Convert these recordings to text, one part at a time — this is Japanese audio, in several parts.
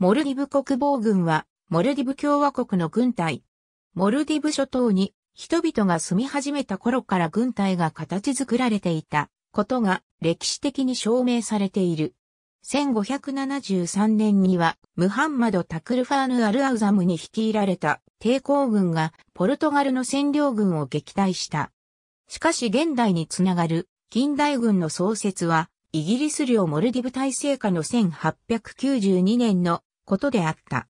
モルディブ国防軍は、モルディブ共和国の軍隊。モルディブ諸島に人々が住み始めた頃から軍隊が形作られていたことが歴史的に証明されている。1573年にはムハンマド・タクルファーヌ・アルアウザムに率いられた抵抗軍がポルトガルの占領軍を撃退した。しかし現代につながる近代軍の創設はイギリス領モルディブ体制下の1892年のことであった。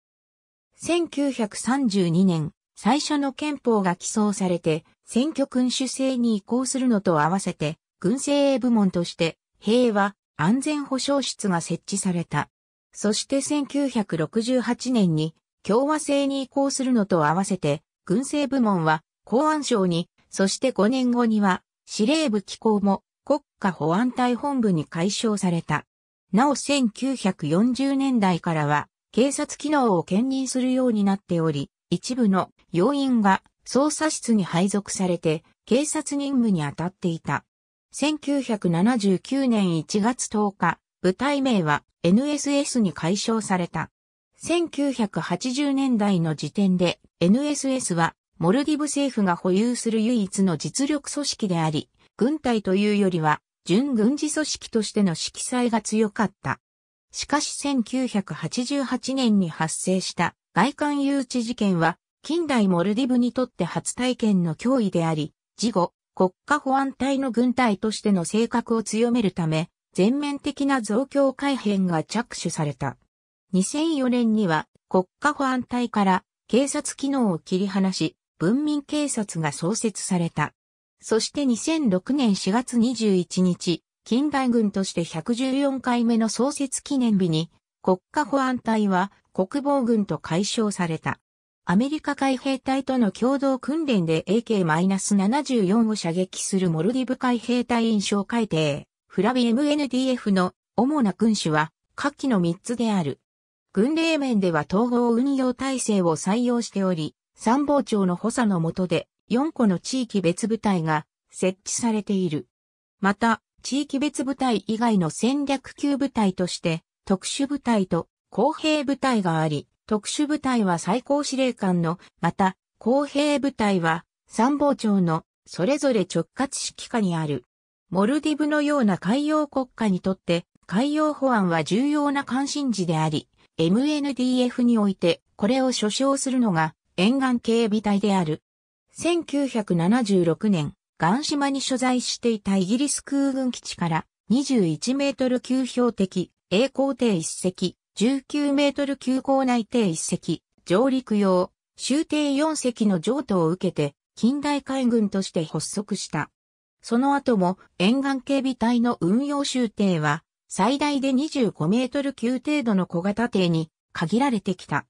1932年、最初の憲法が起草されて、選挙君主制に移行するのと合わせて、軍政部門として、平和、安全保障室が設置された。そして1968年に、共和制に移行するのと合わせて、軍政部門は、公安省に、そして5年後には、司令部機構も国家保安隊本部に解消された。なお1940年代からは警察機能を兼任するようになっており、一部の要員が捜査室に配属されて警察任務に当たっていた。1979年1月10日、部隊名は NSS に解消された。1980年代の時点で NSS はモルディブ政府が保有する唯一の実力組織であり、軍隊というよりは、準軍事組織としての色彩が強かった。しかし1988年に発生した外観誘致事件は、近代モルディブにとって初体験の脅威であり、事後、国家保安隊の軍隊としての性格を強めるため、全面的な増強改変が着手された。2004年には国家保安隊から警察機能を切り離し、文民警察が創設された。そして2006年4月21日、近代軍として114回目の創設記念日に、国家保安隊は国防軍と解消された。アメリカ海兵隊との共同訓練で AK-74 を射撃するモルディブ海兵隊員象改定、フラビ MNDF の主な君主は下記の3つである。軍令面では統合運用体制を採用しており、参謀長の補佐の下で4個の地域別部隊が設置されている。また、地域別部隊以外の戦略級部隊として、特殊部隊と公平部隊があり、特殊部隊は最高司令官の、また、公平部隊は参謀長のそれぞれ直轄指揮下にある。モルディブのような海洋国家にとって海洋保安は重要な関心事であり、MNDF においてこれを所掌するのが沿岸警備隊である。1976年、岩島に所在していたイギリス空軍基地から21メートル級標的、栄光艇1隻、19メートル級港内艇1隻、上陸用、終艇4隻の譲渡を受けて、近代海軍として発足した。その後も沿岸警備隊の運用終艇は、最大で25メートル級程度の小型艇に限られてきた。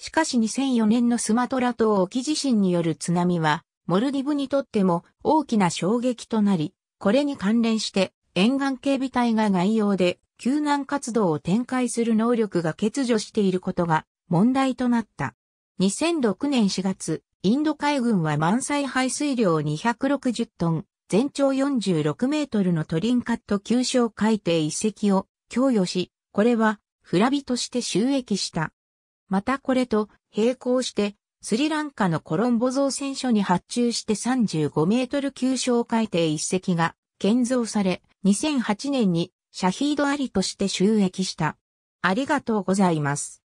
しかし2004年のスマトラ島沖地震による津波は、モルディブにとっても大きな衝撃となり、これに関連して沿岸警備隊が概要で救難活動を展開する能力が欠如していることが問題となった。2006年4月、インド海軍は満載排水量260トン、全長46メートルのトリンカット急礁海底一隻を供与し、これはフラビとして収益した。またこれと並行して、スリランカのコロンボ造船所に発注して35メートル級小海底一隻が建造され、2008年にシャヒードアリとして収益した。ありがとうございます。